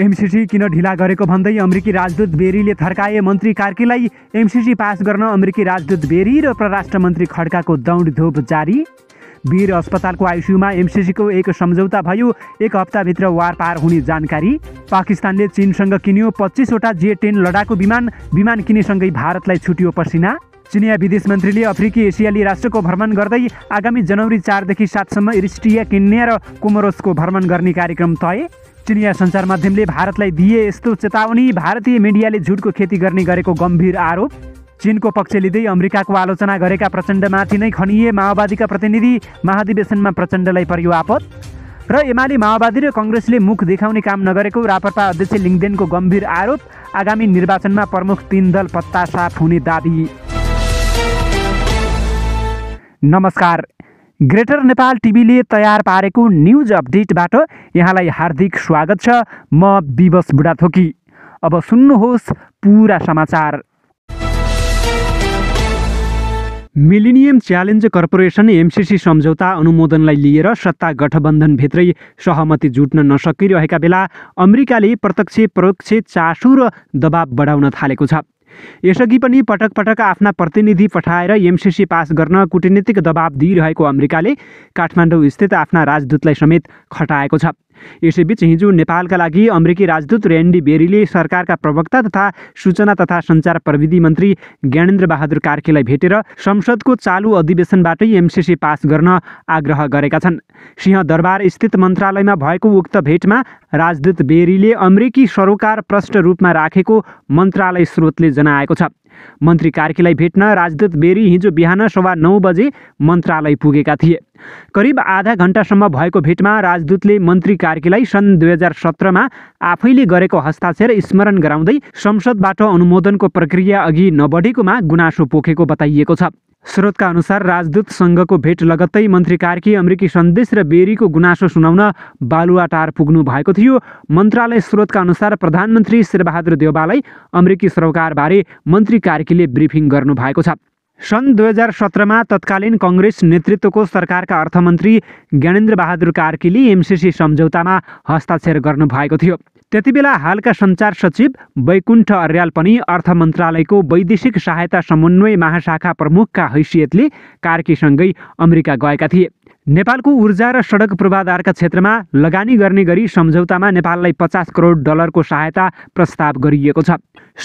MCC किन ढिला गरेको भन्दै अमेरिकी राजदूत बेरीले थर्काए मन्त्री कार्कीलाई एमसिसी पास गर्न अमेरिकी राजदूत बेरी र परराष्ट्र मन्त्री खड्काको दौडधोप जारी वीर अस्पतालको आइसियुमा एमसिसीको एक सम्झौता भयो एक हप्ताभित्र वार पार हुने जानकारी पाकिस्तानले चिनसँग किन्यो पच्चिसवटा जे टेन लडाकु विमान विमान किनेसँगै भारतलाई छुटियो पसिना चिनिया विदेश मन्त्रीले अफ्रिकी एसियाली राष्ट्रको भ्रमण गर्दै आगामी जनवरी चारदेखि सातसम्म इरिस्टिया किन्ने र कोमरोसको भ्रमण गर्ने कार्यक्रम तय चिनिया सञ्चार माध्यमले भारतलाई दिए यस्तो चेतावनी भारतीय मिडियाले झुटको खेती गर्ने गरेको गम्भीर आरोप चिनको पक्ष लिँदै अमेरिकाको आलोचना गरेका प्रचण्डमाथि नै खनिए माओवादीका प्रतिनिधि महाधिवेशनमा प्रचण्डलाई पर्यो आपत र एमाले माओवादी र कङ्ग्रेसले मुख देखाउने काम नगरेको रापरपा अध्यक्ष लिङ्गदेनको गम्भीर आरोप आगामी निर्वाचनमा प्रमुख तीन दल पत्ता साफ हुने दावी नमस्कार ग्रेटर नेपाल टिभीले तयार पारेको न्युज अपडेटबाट यहाँलाई हार्दिक स्वागत छ म विवस बुढाथोकी अब सुन्नुहोस् पुरा समाचार मिलिनियम च्यालेन्ज कर्पोरेसन एमसिसी सम्झौता अनुमोदनलाई लिएर सत्ता गठबन्धनभित्रै सहमति जुट्न नसकिरहेका बेला अमेरिकाले प्रत्यक्ष परोक्ष चासो र दबाब बढाउन थालेको छ यसअघि पनि पटक पटक आफ्ना प्रतिनिधि पठाएर एमसिसी पास गर्न कूटनीतिक दबाब दिइरहेको अमेरिकाले काठमाडौँ स्थित आफ्ना राजदूतलाई समेत खटाएको छ यसैबीच हिजो नेपालका लागि अमेरिकी राजदूत रेन्डी बेरीले सरकारका प्रवक्ता तथा सूचना तथा सञ्चार प्रविधि मन्त्री ज्ञानेन्द्र बहादुर कार्कीलाई भेटेर संसदको चालु अधिवेशनबाटै एमसिसी पास गर्न आग्रह गरेका छन् सिंहदरबार स्थित मन्त्रालयमा भएको उक्त भेटमा राजदूत बेरीले अमेरिकी सरोकार प्रष्ट रूपमा राखेको मन्त्रालय स्रोतले जनाएको छ मन्त्री कार्कीलाई भेट्न राजदूत बेरी हिजो बिहान सभा नौ बजे मन्त्रालय पुगेका थिए करिब आधा घन्टासम्म भएको भेटमा राजदूतले मन्त्री कार्कीलाई सन् दुई हजार सत्रमा आफैले गरेको हस्ताक्षर स्मरण गराउँदै संसदबाट अनुमोदनको प्रक्रिया अघि नबढेकोमा गुनासो पोखेको बताइएको छ स्रोतका अनुसार राजदूत राजदूतसँगको भेट लगत्तै मन्त्री कार्की अमेरिकी सन्देश र बेरीको गुनासो सुनाउन बालुवाटार पुग्नु भएको थियो मन्त्रालय स्रोतका अनुसार प्रधानमन्त्री शेरबहादुर देवाललाई अमेरिकी सरकारबारे मन्त्री कार्कीले ब्रिफिङ गर्नुभएको छ सन् दुई हजार सत्रमा तत्कालीन कङ्ग्रेस नेतृत्वको सरकारका अर्थमन्त्री ज्ञानेन्द्र बहादुर कार्कीले एमसिसी सम्झौतामा हस्ताक्षर गर्नुभएको थियो त्यतिबेला हालका सञ्चार सचिव वैकुण्ठ अर्याल पनि अर्थ मन्त्रालयको वैदेशिक सहायता समन्वय महाशाखा प्रमुखका हैसियतले कार्कीसँगै अमेरिका गएका थिए नेपालको ऊर्जा र सडक पूर्वाधारका क्षेत्रमा लगानी गर्ने गरी सम्झौतामा नेपाललाई पचास करोड डलरको सहायता प्रस्ताव गरिएको छ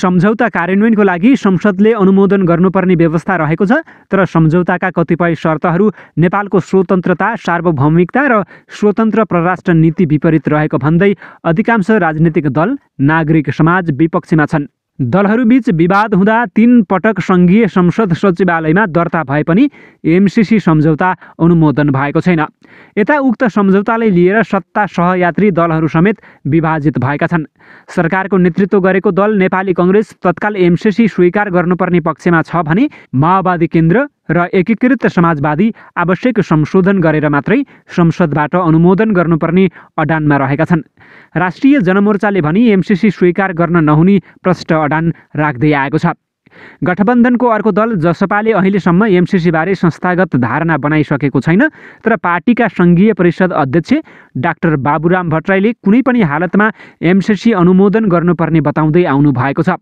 सम्झौता कार्यान्वयनको लागि संसदले अनुमोदन गर्नुपर्ने व्यवस्था रहेको छ तर सम्झौताका कतिपय शर्तहरू नेपालको स्वतन्त्रता सार्वभौमिकता र स्वतन्त्र परराष्ट्र नीति विपरीत रहेको भन्दै अधिकांश राजनीतिक दल नागरिक समाज विपक्षीमा छन् दलहरूबीच विवाद हुँदा तीन पटक सङ्घीय संसद सचिवालयमा दर्ता भए पनि एमसिसी सम्झौता अनुमोदन भएको छैन यता उक्त सम्झौतालाई लिएर सत्ता सहयात्री दलहरू समेत विभाजित भएका छन् सरकारको नेतृत्व गरेको दल नेपाली कङ्ग्रेस तत्काल एमसिसी स्वीकार गर्नुपर्ने पक्षमा छ भने माओवादी केन्द्र र एकीकृत समाजवादी आवश्यक संशोधन गरेर मात्रै संसदबाट अनुमोदन गर्नुपर्ने अडानमा रहेका छन् राष्ट्रिय जनमोर्चाले भनी एमसिसी स्वीकार गर्न नहुने प्रष्ट अडान राख्दै आएको छ गठबन्धनको अर्को दल जसपाले अहिलेसम्म एमसिसीबारे संस्थागत धारणा बनाइसकेको छैन तर पार्टीका सङ्घीय परिषद अध्यक्ष डाक्टर बाबुराम भट्टराईले कुनै पनि हालतमा एमसिसी अनुमोदन गर्नुपर्ने बताउँदै आउनु भएको छ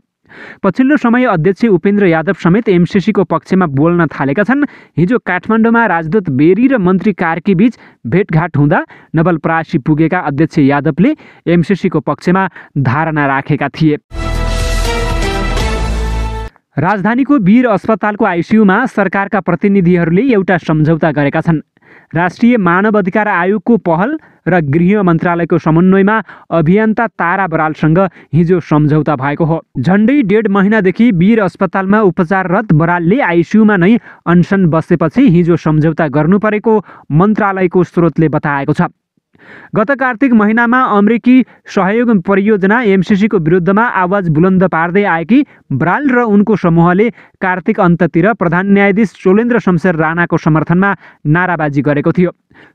पछिल्लो समय अध्यक्ष उपेन्द्र यादव समेत एमसिसीको पक्षमा बोल्न थालेका छन् हिजो काठमाडौँमा राजदूत बेरी र मन्त्री कार्की बीच भेटघाट हुँदा नवलपरासी पुगेका अध्यक्ष यादवले एमसिसीको पक्षमा धारणा राखेका थिए राजधानीको वीर अस्पतालको आइसियुमा सरकारका प्रतिनिधिहरूले एउटा सम्झौता गरेका छन् राष्ट्रिय मानव अधिकार आयोगको पहल र गृह मन्त्रालयको समन्वयमा अभियन्ता तारा बरालसँग हिजो सम्झौता भएको हो झन्डै डेढ महिनादेखि वीर अस्पतालमा उपचाररत बरालले आइसियुमा नै अनसन बसेपछि हिजो सम्झौता गर्नु परेको मन्त्रालयको स्रोतले बताएको छ गत कार्तिक महिनामा अमेरिकी सहयोग परियोजना एमसिसीको विरुद्धमा आवाज बुलन्द पार्दै आएकी ब्राल र उनको समूहले कार्तिक अन्ततिर प्रधान न्यायाधीश चोलेन्द्र शमशेर राणाको समर्थनमा नाराबाजी गरेको थियो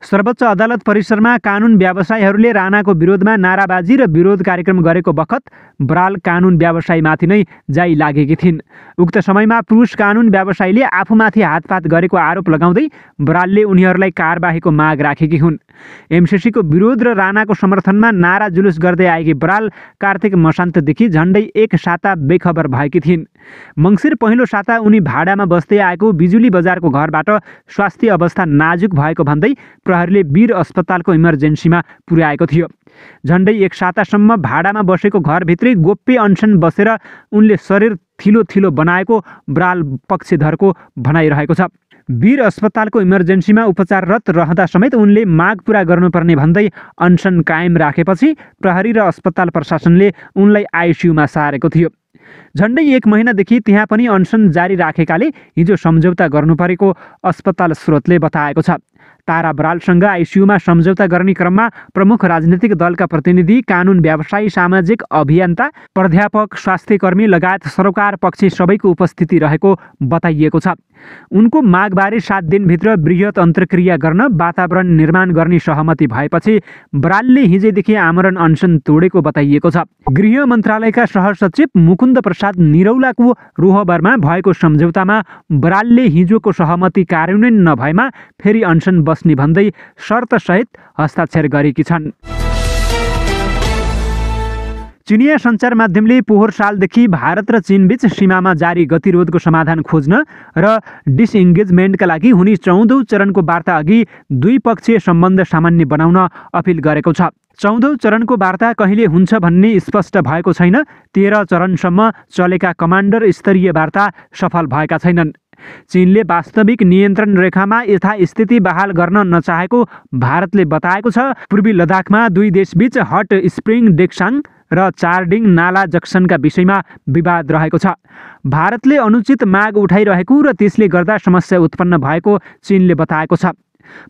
सर्वोच्च अदालत परिसरमा कानुन व्यवसायीहरूले राणाको विरोधमा नाराबाजी र विरोध कार्यक्रम गरेको बखत ब्राल कानुन व्यवसायीमाथि नै जाई लागेकी थिइन् उक्त समयमा पुरुष कानुन व्यवसायीले आफूमाथि हातपात गरेको आरोप लगाउँदै ब्रालले उनीहरूलाई कारबाहीको माग राखेकी हुन् एमसिसीको विरोध र राणाको समर्थनमा नारा जुलुस गर्दै आएकी बराल कार्तिक मसान्तदेखि झन्डै एक साता बेखबर भएकी थिइन् मङ्सिर पहिलो साता उनी भाडामा बस्दै आएको बिजुली बजारको घरबाट स्वास्थ्य अवस्था नाजुक भएको भन्दै प्रहरीले वीर अस्पतालको इमर्जेन्सीमा पुर्याएको थियो झन्डै एक सातासम्म भाडामा बसेको घरभित्रै गोप्य अनसन बसेर उनले शरीर थिलो थिलो बनाएको ब्राल पक्षधरको भनाइरहेको छ वीर अस्पतालको इमर्जेन्सीमा उपचाररत रहँदा समेत उनले माग पुरा गर्नुपर्ने भन्दै अनसन कायम राखेपछि प्रहरी र अस्पताल प्रशासनले उनलाई आइसियुमा सारेको थियो झन्डै एक महिनादेखि त्यहाँ पनि अनसन जारी राखेकाले हिजो सम्झौता गर्नुपरेको अस्पताल स्रोतले बताएको छ तारा बरालसँग आइसियुमा सम्झौता गर्ने क्रममा प्रमुख राजनीतिक दलका प्रतिनिधि कानुन व्यवसायी सामाजिक अभियन्ता प्राध्यापक स्वास्थ्यकर्मी लगायत सरकार पक्ष सबैको उपस्थिति रहेको बताइएको छ उनको मागबारे सात दिनभित्र वृहत अन्तर्क्रिया गर्न वातावरण निर्माण गर्ने सहमति भएपछि बरालले हिजैदेखि आमरण अनसन तोडेको बताइएको छ गृह मन्त्रालयका सहसचिव मुकुन्द प्रसाद निरौलाको रोहबरमा भएको सम्झौतामा बरालले हिजोको सहमति कार्यान्वयन नभएमा फेरि अनसन बस्ने भन्दै शर्तसहित हस्ताक्षर गरेकी छन् चिनिया सञ्चार माध्यमले पोहोर सालदेखि भारत र चिनबीच सीमामा जारी गतिरोधको समाधान खोज्न र डिसइङ्गेजमेन्टका लागि हुने चौधौँ चरणको वार्ता अघि द्विपक्षीय सम्बन्ध सामान्य बनाउन अपिल गरेको छ चौधौँ चरणको वार्ता कहिले हुन्छ भन्ने स्पष्ट भएको छैन तेह्र चरणसम्म चलेका कमान्डर स्तरीय वार्ता सफल भएका छैनन् चिनले वास्तविक नियन्त्रण रेखामा यथास्थिति बहाल गर्न नचाहेको भारतले बताएको छ पूर्वी लद्दाखमा दुई देशबीच हट स्प्रिङ डेक्साङ र चार्डिङ नाला जक्सनका विषयमा विवाद रहेको छ भारतले अनुचित माग उठाइरहेको र त्यसले गर्दा समस्या उत्पन्न भएको चीनले बताएको छ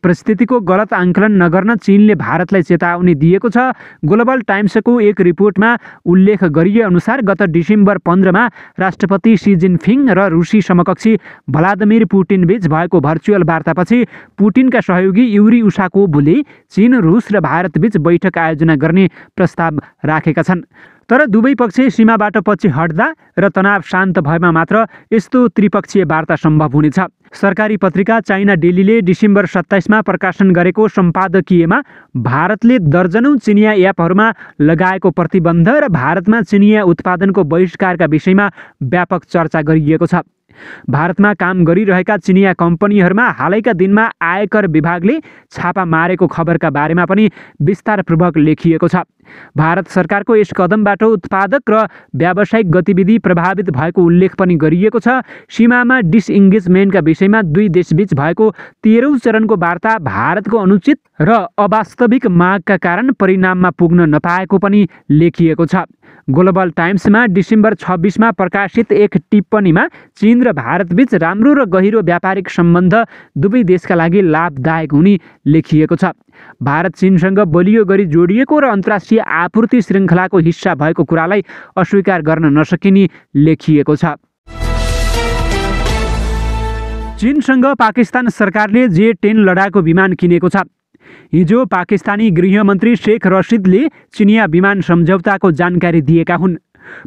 परिस्थितिको गलत आङ्कलन नगर्न चीनले भारतलाई चेतावनी दिएको छ ग्लोबल टाइम्सको एक रिपोर्टमा उल्लेख गरिए अनुसार गत डिसेम्बर पन्ध्रमा राष्ट्रपति सी जिनफिङ र रुसी समकक्षी भ्लादिमिर पुटिन बीच भएको भर्चुअल वार्तापछि पुटिनका सहयोगी युरी उषाको भोलि चीन रुस र भारत बीच बैठक आयोजना गर्ने प्रस्ताव राखेका छन् तर दुवै पक्ष सीमाबाट पछि हट्दा र तनाव शान्त भएमा मात्र यस्तो त्रिपक्षीय वार्ता सम्भव हुनेछ सरकारी पत्रिका चाइना डेलीले डिसेम्बर सत्ताइसमा प्रकाशन गरेको सम्पादकीयमा भारतले दर्जनौँ चिनिया एपहरूमा लगाएको प्रतिबन्ध र भारतमा चिनिया उत्पादनको बहिष्कारका विषयमा व्यापक चर्चा गरिएको छ भारतमा काम गरिरहेका चिनिया कम्पनीहरूमा हालैका दिनमा आयकर विभागले छापा मारेको खबरका बारेमा पनि विस्तारपूर्वक लेखिएको छ भारत सरकारको यस कदमबाट उत्पादक र व्यावसायिक गतिविधि प्रभावित भएको उल्लेख पनि गरिएको छ सीमामा डिसइङ्गेजमेन्टका विषयमा दुई देशबीच भएको तेह्रौँ चरणको वार्ता भारतको अनुचित र अवास्तविक मागका कारण परिणाममा पुग्न नपाएको पनि लेखिएको छ ग्लोबल टाइम्समा डिसेम्बर छब्बिसमा प्रकाशित एक टिप्पणीमा चीन र भारतबीच राम्रो र गहिरो व्यापारिक सम्बन्ध दुवै देशका लागि लाभदायक हुने लेखिएको छ भारत चिनसँग बलियो गरी जोडिएको र अन्तर्राष्ट्रिय आपूर्ति श्रृङ्खलाको हिस्सा भएको कुरालाई अस्वीकार गर्न नसकिने लेखिएको छ चिनसँग पाकिस्तान सरकारले जे टेन लडाकु विमान किनेको छ हिजो पाकिस्तानी गृहमन्त्री शेख रसिदले चिनिया विमान सम्झौताको जानकारी दिएका हुन्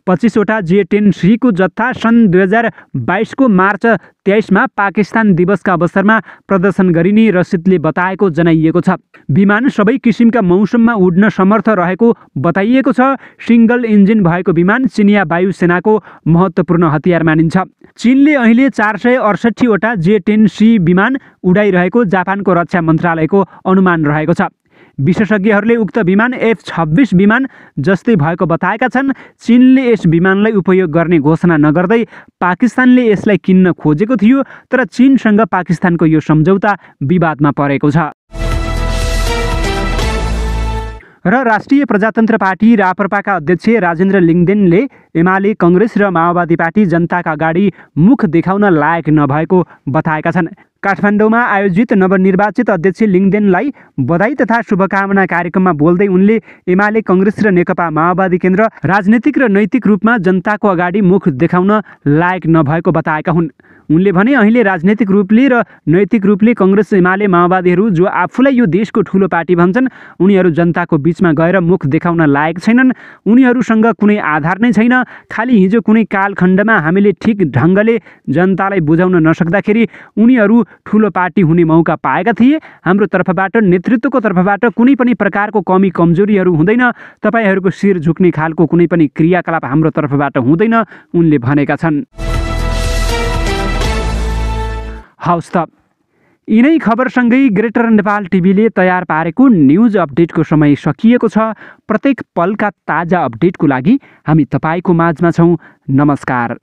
पच्चिसवटा जे टेन सीको जत्था सन् दुई हजार बाइसको मार्च तेइसमा पाकिस्तान दिवसका अवसरमा प्रदर्शन गरिने रसिदले बताएको जनाइएको छ विमान सबै किसिमका मौसममा उड्न समर्थ रहेको बताइएको छ सिङ्गल इन्जिन भएको विमान चिनिया वायुसेनाको महत्त्वपूर्ण हतियार मानिन्छ चीनले अहिले चार सय अडसट्ठीवटा जे टेन सी विमान उडाइरहेको जापानको रक्षा मन्त्रालयको अनुमान रहेको छ विशेषज्ञहरूले उक्त विमान एफ छब्बिस विमान जस्तै भएको बताएका छन् चिनले यस विमानलाई उपयोग गर्ने घोषणा नगर्दै पाकिस्तानले यसलाई किन्न खोजेको थियो तर चिनसँग पाकिस्तानको यो सम्झौता विवादमा परेको छ र राष्ट्रिय प्रजातन्त्र पार्टी राप्रपाका अध्यक्ष राजेन्द्र लिङ्गदेनले एमाले कङ्ग्रेस र माओवादी पार्टी जनताका अगाडि मुख देखाउन लायक नभएको बताएका छन् काठमाडौँमा आयोजित नवनिर्वाचित अध्यक्ष लिङ्गदेनलाई बधाई तथा शुभकामना कार्यक्रममा बोल्दै उनले एमाले कङ्ग्रेस र नेकपा माओवादी केन्द्र राजनीतिक र नैतिक रूपमा जनताको अगाडि मुख देखाउन लायक नभएको बताएका हुन् उनले भने अहिले राजनैतिक रूपले र नैतिक रूपले कङ्ग्रेस एमाले माओवादीहरू जो आफूलाई यो देशको ठुलो पार्टी भन्छन् उनीहरू जनताको बिचमा गएर मुख देखाउन लायक छैनन् उनीहरूसँग कुनै आधार नै छैन खालि हिजो कुनै कालखण्डमा हामीले ठिक ढङ्गले जनतालाई बुझाउन नसक्दाखेरि उनीहरू ठुलो पार्टी हुने मौका पाएका थिए हाम्रो तर्फबाट नेतृत्वको तर्फबाट कुनै पनि प्रकारको कमी कमजोरीहरू हुँदैन तपाईँहरूको शिर झुक्ने खालको कुनै पनि क्रियाकलाप हाम्रो तर्फबाट हुँदैन उनले भनेका छन् हाउस त यिनै खबरसँगै ग्रेटर नेपाल टिभीले तयार पारेको न्युज अपडेटको समय सकिएको छ प्रत्येक पलका ताजा अपडेटको लागि हामी तपाईँको माझमा छौँ नमस्कार